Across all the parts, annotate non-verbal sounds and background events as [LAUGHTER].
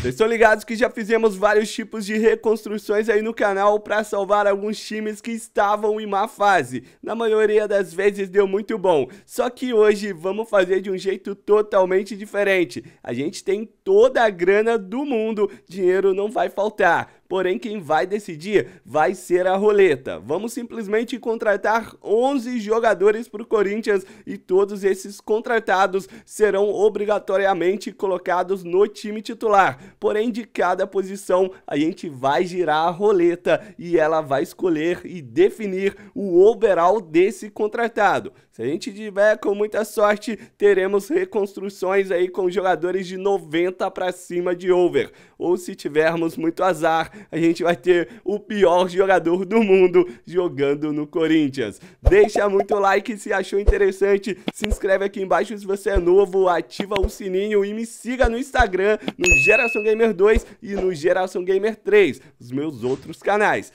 Vocês estão ligados que já fizemos vários tipos de reconstruções aí no canal para salvar alguns times que estavam em má fase. Na maioria das vezes deu muito bom. Só que hoje vamos fazer de um jeito totalmente diferente. A gente tem toda a grana do mundo, dinheiro não vai faltar porém quem vai decidir vai ser a roleta. Vamos simplesmente contratar 11 jogadores para o Corinthians e todos esses contratados serão obrigatoriamente colocados no time titular. Porém, de cada posição, a gente vai girar a roleta e ela vai escolher e definir o overall desse contratado. Se a gente tiver com muita sorte, teremos reconstruções aí com jogadores de 90 para cima de over ou se tivermos muito azar, a gente vai ter o pior jogador do mundo jogando no Corinthians. Deixa muito like se achou interessante, se inscreve aqui embaixo se você é novo, ativa o sininho e me siga no Instagram, no Geração Gamer 2 e no Geração Gamer 3, os meus outros canais.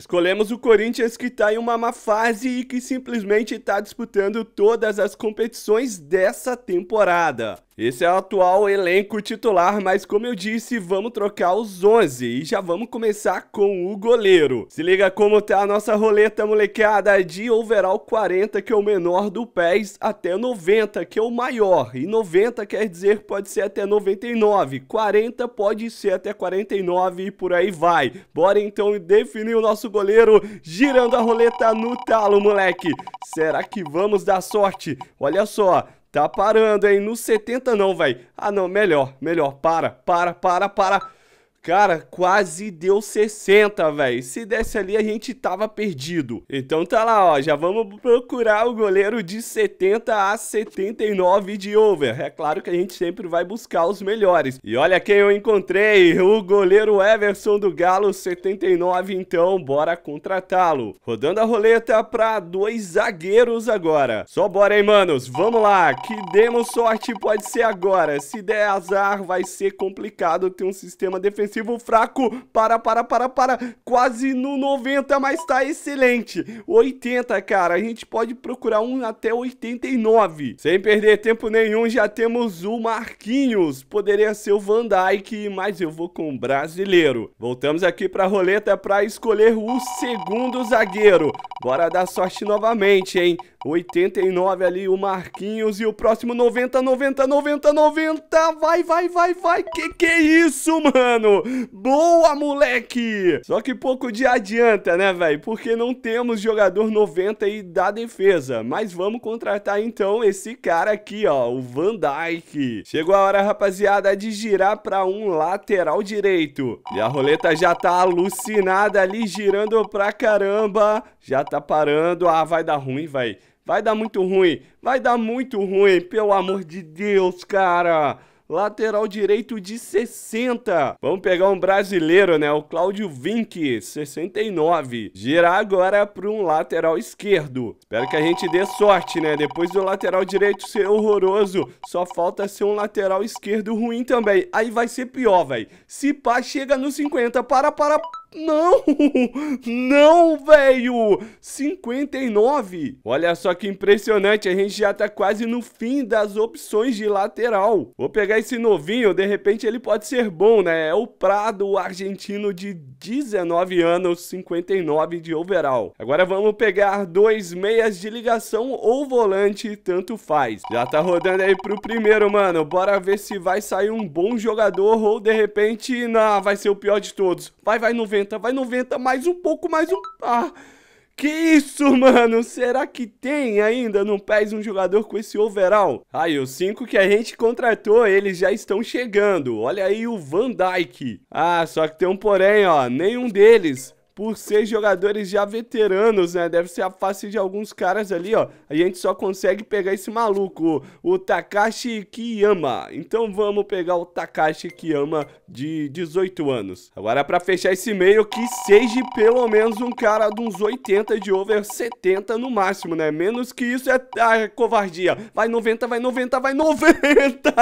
Escolhemos o Corinthians que está em uma má fase e que simplesmente está disputando todas as competições dessa temporada. Esse é o atual elenco titular, mas como eu disse, vamos trocar os 11 e já vamos começar com o goleiro. Se liga como tá a nossa roleta, molecada, de overall 40, que é o menor do PES, até 90, que é o maior. E 90 quer dizer que pode ser até 99, 40 pode ser até 49 e por aí vai. Bora então definir o nosso goleiro girando a roleta no talo, moleque. Será que vamos dar sorte? Olha só, Tá parando, hein? No 70 não, velho. Ah, não, melhor, melhor. Para, para, para, para. Cara, quase deu 60, velho. Se desse ali, a gente tava perdido. Então tá lá, ó. Já vamos procurar o goleiro de 70 a 79 de over. É claro que a gente sempre vai buscar os melhores. E olha quem eu encontrei. O goleiro Everson do Galo, 79. Então, bora contratá-lo. Rodando a roleta pra dois zagueiros agora. Só bora, hein, manos. Vamos lá. Que demos sorte pode ser agora. Se der azar, vai ser complicado ter um sistema defensivo ofensivo fraco. Para, para, para, para. Quase no 90, mas tá excelente. 80, cara. A gente pode procurar um até 89. Sem perder tempo nenhum, já temos o Marquinhos. Poderia ser o Van Dijk, mas eu vou com o brasileiro. Voltamos aqui pra roleta pra escolher o segundo zagueiro. Bora dar sorte novamente, hein? 89 ali, o Marquinhos. E o próximo 90, 90, 90, 90. Vai, vai, vai, vai. Que que é isso, mano? Boa, moleque! Só que pouco de adianta, né, velho? Porque não temos jogador 90 aí da defesa. Mas vamos contratar, então, esse cara aqui, ó. O Van Dijk. Chegou a hora, rapaziada, de girar pra um lateral direito. E a roleta já tá alucinada ali, girando pra caramba. Já tá parando. Ah, vai dar ruim, vai. Vai dar muito ruim. Vai dar muito ruim, pelo amor de Deus, cara. Lateral direito de 60. Vamos pegar um brasileiro, né? O Cláudio Vinck, 69. Girar agora para um lateral esquerdo. Espero que a gente dê sorte, né? Depois do lateral direito ser horroroso, só falta ser um lateral esquerdo ruim também. Aí vai ser pior, velho. Se pá, chega no 50. Para, para, para. Não! Não, velho! 59! Olha só que impressionante, a gente já tá quase no fim das opções de lateral. Vou pegar esse novinho, de repente ele pode ser bom, né? É o Prado, argentino de 19 anos, 59 de overall. Agora vamos pegar dois meias de ligação ou volante, tanto faz. Já tá rodando aí pro primeiro, mano. Bora ver se vai sair um bom jogador ou de repente, não, vai ser o pior de todos. Vai, vai no vento 90, vai 90, mais um pouco, mais um... Ah, que isso, mano? Será que tem ainda no PES um jogador com esse overall? Aí, os cinco que a gente contratou, eles já estão chegando. Olha aí o Van dyke Ah, só que tem um porém, ó. Nenhum deles por ser jogadores já veteranos, né? Deve ser a face de alguns caras ali, ó. A gente só consegue pegar esse maluco, o Takashi Kiyama. Então vamos pegar o Takashi Kiyama de 18 anos. Agora para fechar esse meio que seja pelo menos um cara de uns 80 de over 70 no máximo, né? Menos que isso é ah, é covardia. Vai 90, vai 90, vai 90!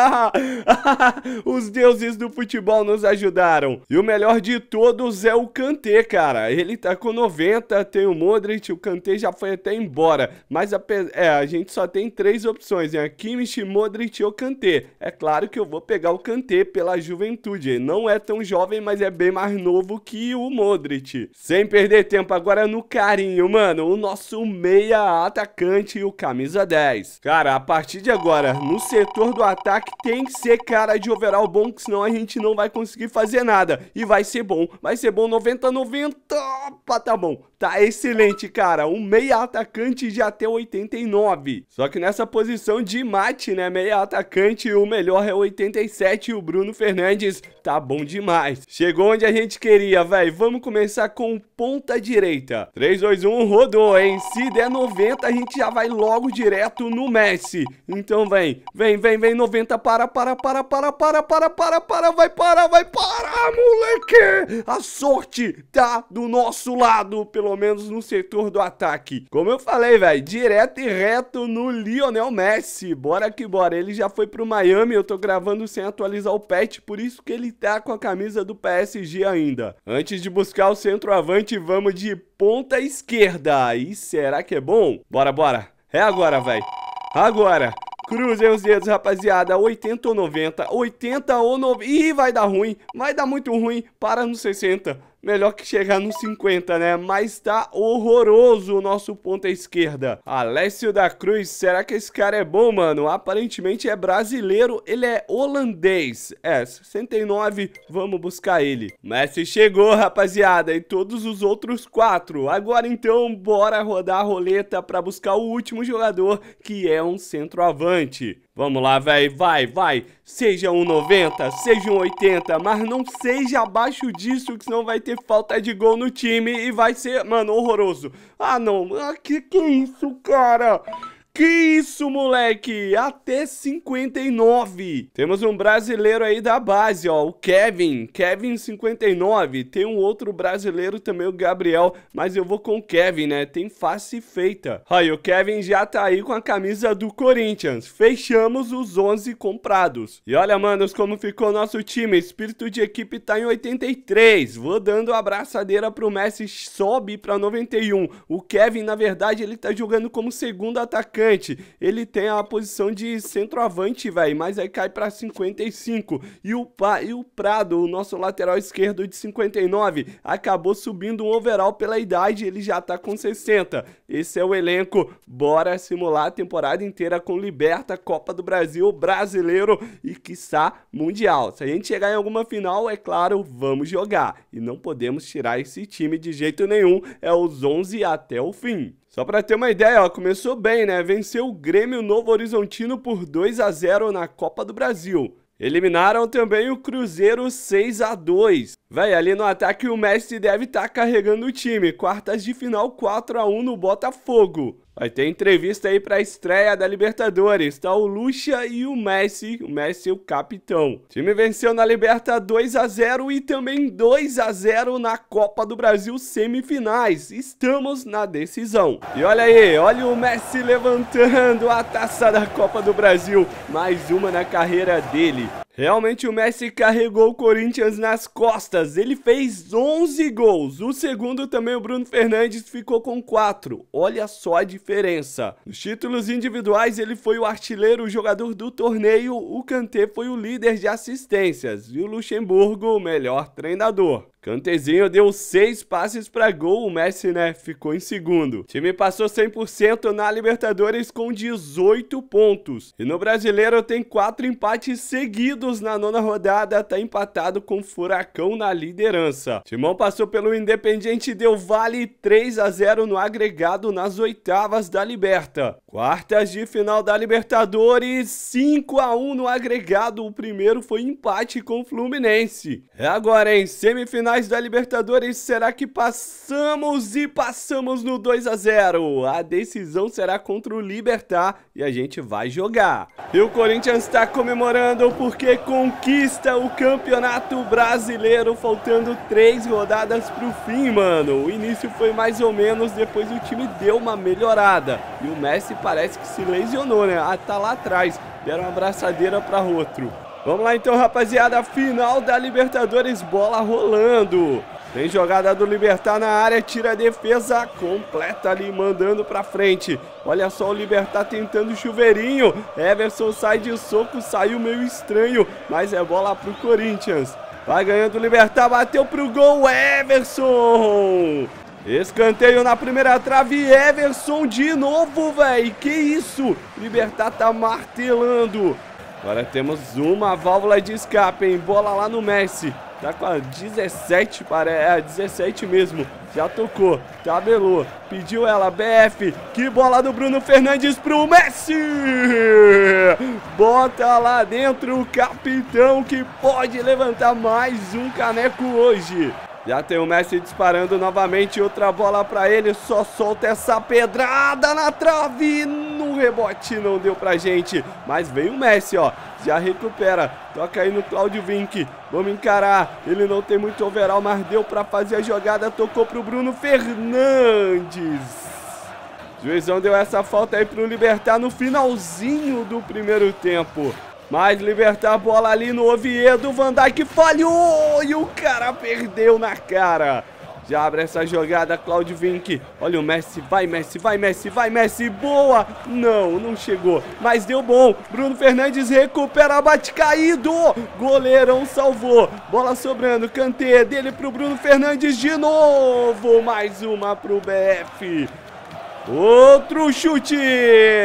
[LAUGHS] Os deuses do futebol nos ajudaram. E o melhor de todos é o Kanté, cara ele tá com 90, tem o Modric, o Kanté já foi até embora. Mas a, é, a gente só tem três opções, né? Kimmich, Modric ou Kanté. É claro que eu vou pegar o Kanté pela juventude. não é tão jovem, mas é bem mais novo que o Modric. Sem perder tempo, agora no carinho, mano. O nosso meia atacante e o camisa 10. Cara, a partir de agora, no setor do ataque, tem que ser cara de overall bom, que senão a gente não vai conseguir fazer nada. E vai ser bom. Vai ser bom 90-90 topa tá bom. Tá excelente, cara. Um meia atacante de até 89. Só que nessa posição de mate, né? Meia atacante, o melhor é 87 e o Bruno Fernandes tá bom demais. Chegou onde a gente queria, velho. Vamos começar com ponta direita. 3, 2, 1, rodou, hein? Se der 90, a gente já vai logo direto no Messi. Então vem, vem, vem, vem, 90, para, para, para, para, para, para, para, para, vai, para, vai, para, moleque! A sorte tá do nosso lado, pelo menos no setor do ataque. Como eu falei, velho, direto e reto no Lionel Messi. Bora que bora. Ele já foi pro Miami, eu tô gravando sem atualizar o patch, por isso que ele tá com a camisa do PSG ainda. Antes de buscar o centroavante, vamos de ponta esquerda. E será que é bom? Bora, bora. É agora, velho. Agora. Cruzem os dedos, rapaziada. 80 ou 90. 80 ou 90. Ih, vai dar ruim. Vai dar muito ruim. Para no 60. Melhor que chegar nos 50, né? Mas tá horroroso o nosso ponta esquerda. Alessio da Cruz, será que esse cara é bom, mano? Aparentemente é brasileiro, ele é holandês. É, 69, vamos buscar ele. Messi chegou, rapaziada, e todos os outros quatro. Agora então, bora rodar a roleta pra buscar o último jogador, que é um centroavante. Vamos lá, velho, vai, vai. Seja um 90, seja um 80, mas não seja abaixo disso, que senão vai ter falta de gol no time e vai ser, mano, horroroso. Ah, não, ah, que que é isso, cara? Que isso, moleque? Até 59. Temos um brasileiro aí da base, ó. O Kevin. Kevin 59. Tem um outro brasileiro também, o Gabriel. Mas eu vou com o Kevin, né? Tem face feita. Aí, o Kevin já tá aí com a camisa do Corinthians. Fechamos os 11 comprados. E olha, manos, como ficou nosso time. Espírito de equipe tá em 83. Vou dando a braçadeira pro Messi. Sobe pra 91. O Kevin, na verdade, ele tá jogando como segundo atacante. Ele tem a posição de centroavante, velho, mas aí cai para 55. E o, pa, e o Prado, o nosso lateral esquerdo de 59, acabou subindo um overall pela idade, ele já tá com 60. Esse é o elenco. Bora simular a temporada inteira com Liberta, Copa do Brasil, Brasileiro e quiçá Mundial. Se a gente chegar em alguma final, é claro, vamos jogar e não podemos tirar esse time de jeito nenhum, é os 11 até o fim. Só para ter uma ideia, ó, começou bem, né? Venceu o Grêmio Novo Horizontino por 2 a 0 na Copa do Brasil. Eliminaram também o Cruzeiro 6 a 2. Véi, ali no ataque o Mestre deve estar tá carregando o time. Quartas de final 4 a 1 no Botafogo. Vai ter entrevista aí para a estreia da Libertadores. Tá o Lucha e o Messi. O Messi é o capitão. O time venceu na Libertadores 2 a 0 e também 2 a 0 na Copa do Brasil semifinais. Estamos na decisão. E olha aí, olha o Messi levantando a taça da Copa do Brasil. Mais uma na carreira dele. Realmente o Messi carregou o Corinthians nas costas. Ele fez 11 gols. O segundo também o Bruno Fernandes ficou com 4. Olha só a diferença. Nos títulos individuais ele foi o artilheiro, o jogador do torneio. O Kanté foi o líder de assistências e o Luxemburgo o melhor treinador. Cantezinho deu seis passes para gol, o Messi, né, ficou em segundo. O time passou 100% na Libertadores com 18 pontos. E no Brasileiro tem quatro empates seguidos na nona rodada, tá empatado com Furacão na liderança. Timão passou pelo Independiente deu vale 3 a 0 no agregado nas oitavas da Liberta. Quartas de final da Libertadores, 5 a 1 no agregado. O primeiro foi empate com o Fluminense. É agora em semifinais finais da Libertadores, será que passamos e passamos no 2 a 0? A decisão será contra o Libertar e a gente vai jogar. E o Corinthians está comemorando porque conquista o Campeonato Brasileiro, faltando três rodadas para o fim, mano. O início foi mais ou menos, depois o time deu uma melhorada. E o Messi parece que se lesionou, né? Ah, tá lá atrás. Deram uma abraçadeira para outro. Vamos lá então, rapaziada, final da Libertadores, bola rolando. Tem jogada do Libertar na área, tira a defesa completa ali, mandando pra frente. Olha só o Libertar tentando chuveirinho. Everson sai de soco, saiu meio estranho, mas é bola pro Corinthians. Vai ganhando o Libertar, bateu pro gol, Everson! Escanteio na primeira trave, Everson de novo, velho. Que isso? Libertar tá martelando. Agora temos uma válvula de escape, hein? Bola lá no Messi. Tá com a 17, parece. É, 17 mesmo. Já tocou, tabelou, pediu ela, BF. Que bola do Bruno Fernandes pro Messi! Bota lá dentro o capitão que pode levantar mais um caneco hoje. Já tem o Messi disparando novamente, outra bola para ele, só solta essa pedrada na trave rebote não deu pra gente, mas veio o Messi, ó, já recupera, toca aí no Claudio Vinck, vamos encarar, ele não tem muito overall, mas deu pra fazer a jogada, tocou pro Bruno Fernandes. Juizão deu essa falta aí pro Libertar no finalzinho do primeiro tempo. Mas Libertar a bola ali no Oviedo, Van Dijk falhou e o cara perdeu na cara. Já abre essa jogada, Claudio Vinck. Olha o Messi, vai Messi, vai Messi, vai Messi, boa! Não, não chegou, mas deu bom. Bruno Fernandes recupera, bate caído. Goleirão salvou. Bola sobrando, Kanté, dele pro Bruno Fernandes de novo. Mais uma pro BF. Outro chute,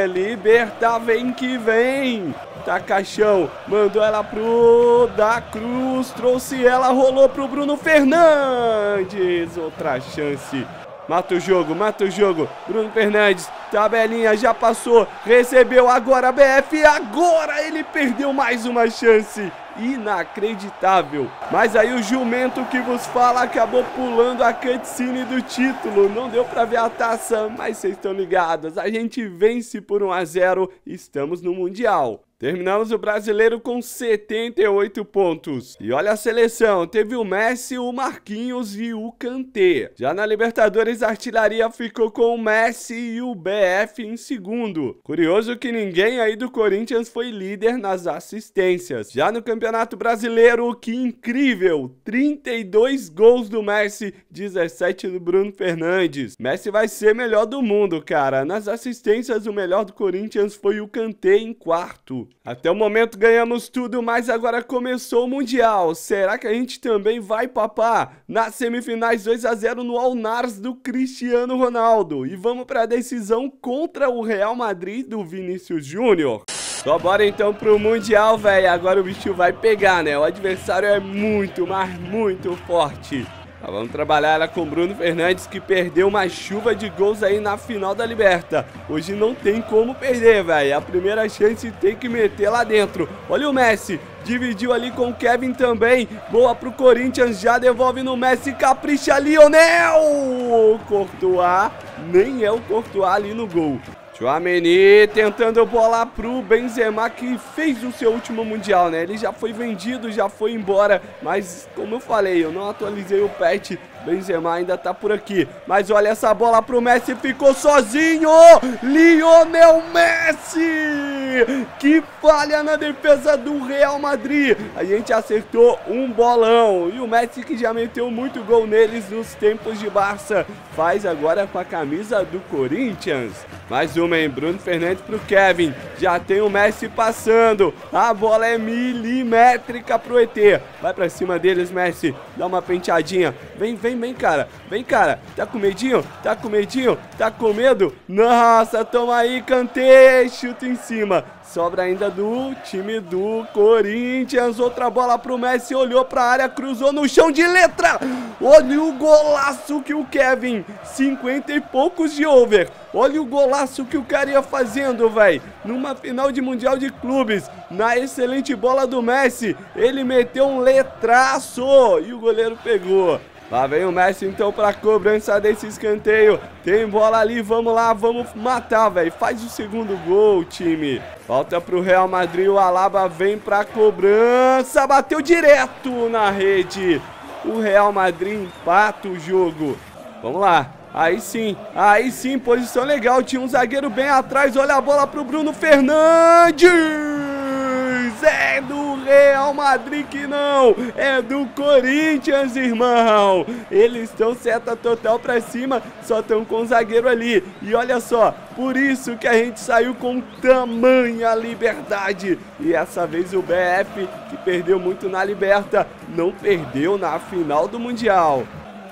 Libertar vem que vem. Tá caixão, mandou ela pro Da Cruz, trouxe ela, rolou pro Bruno Fernandes. Outra chance. Mata o jogo, mata o jogo. Bruno Fernandes, tabelinha, já passou. Recebeu agora a BF. Agora ele perdeu mais uma chance. Inacreditável. Mas aí o jumento que vos fala acabou pulando a cutscene do título. Não deu pra ver a taça, mas vocês estão ligados. A gente vence por 1 a 0 Estamos no Mundial. Terminamos o brasileiro com 78 pontos. E olha a seleção, teve o Messi, o Marquinhos e o Kanté. Já na Libertadores, a artilharia ficou com o Messi e o BF em segundo. Curioso que ninguém aí do Corinthians foi líder nas assistências. Já no Campeonato Brasileiro, que incrível, 32 gols do Messi, 17 do Bruno Fernandes. Messi vai ser melhor do mundo, cara. Nas assistências, o melhor do Corinthians foi o Kanté em quarto. Até o momento ganhamos tudo, mas agora começou o Mundial. Será que a gente também vai papar? Nas semifinais 2 a 0 no Alnars do Cristiano Ronaldo. E vamos para a decisão contra o Real Madrid do Vinícius Júnior. Só então bora então pro Mundial, velho. Agora o bicho vai pegar, né? O adversário é muito, mas muito forte. Mas vamos trabalhar ela com Bruno Fernandes, que perdeu uma chuva de gols aí na final da Liberta. Hoje não tem como perder, velho. É a primeira chance tem que meter lá dentro. Olha o Messi, dividiu ali com o Kevin também. Boa pro Corinthians, já devolve no Messi, capricha Lionel! Cortoá, nem é o Cortoá ali no gol. Chouameni tentando bola pro Benzema que fez o seu último mundial, né? Ele já foi vendido, já foi embora, mas como eu falei, eu não atualizei o patch Benzema ainda tá por aqui. Mas olha essa bola pro Messi, ficou sozinho! Lionel Messi! Que falha na defesa do Real Madrid. A gente acertou um bolão. E o Messi que já meteu muito gol neles nos tempos de Barça. Faz agora com a camisa do Corinthians. Mais uma, hein? Bruno Fernandes pro Kevin. Já tem o Messi passando. A bola é milimétrica pro ET. Vai pra cima deles, Messi. Dá uma penteadinha. Vem, vem, vem, cara. Vem, cara. Tá com medinho? Tá com medinho? Tá com medo? Nossa, toma aí, Kanté. Chuta em cima. Sobra ainda do time do Corinthians. Outra bola pro Messi. Olhou pra área, cruzou no chão de letra. Olha o golaço que o Kevin. 50 e poucos de over. Olha o golaço que o cara ia fazendo, velho. Numa final de Mundial de Clubes. Na excelente bola do Messi. Ele meteu um letraço. E o goleiro pegou. Lá vem o Messi então pra cobrança desse escanteio. Tem bola ali, vamos lá, vamos matar, velho. Faz o segundo gol, time. Falta pro Real Madrid, o Alaba vem pra cobrança. Bateu direto na rede. O Real Madrid empata o jogo. Vamos lá. Aí sim, aí sim, posição legal. Tinha um zagueiro bem atrás. Olha a bola pro Bruno Fernandes é do Real Madrid que não, é do Corinthians, irmão. Eles estão seta total pra cima, só estão com o zagueiro ali. E olha só, por isso que a gente saiu com tamanha liberdade. E essa vez o BF, que perdeu muito na liberta, não perdeu na final do Mundial.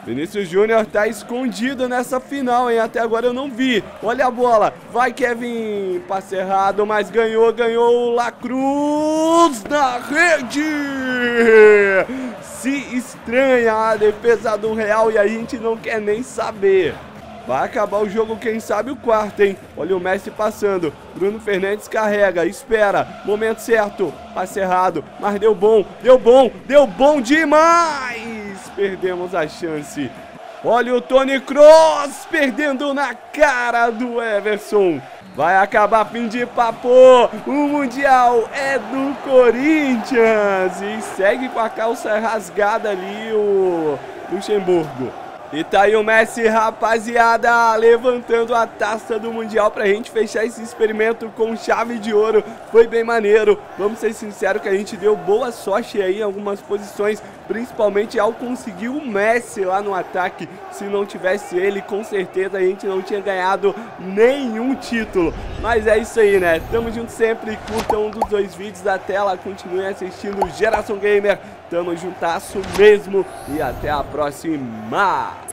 Vinícius Júnior tá escondido nessa final, hein? Até agora eu não vi. Olha a bola. Vai, Kevin. Passe errado, mas ganhou, ganhou o Lacruz na rede. Se estranha a defesa do Real e a gente não quer nem saber. Vai acabar o jogo, quem sabe o quarto, hein? Olha o Messi passando. Bruno Fernandes carrega, espera. Momento certo. Passe errado, mas deu bom, deu bom, deu bom demais! perdemos a chance. Olha o Tony Cross perdendo na cara do Everson. Vai acabar fim de papo. O Mundial é do Corinthians. E segue com a calça rasgada ali o Luxemburgo. E tá aí o Messi, rapaziada, levantando a taça do Mundial pra gente fechar esse experimento com chave de ouro. Foi bem maneiro. Vamos ser sinceros que a gente deu boa sorte aí em algumas posições, principalmente ao conseguir o Messi lá no ataque. Se não tivesse ele, com certeza a gente não tinha ganhado nenhum título. Mas é isso aí, né? Tamo junto sempre, curta um dos dois vídeos da tela, continue assistindo Geração Gamer. Tamo juntasso mesmo e até a próxima!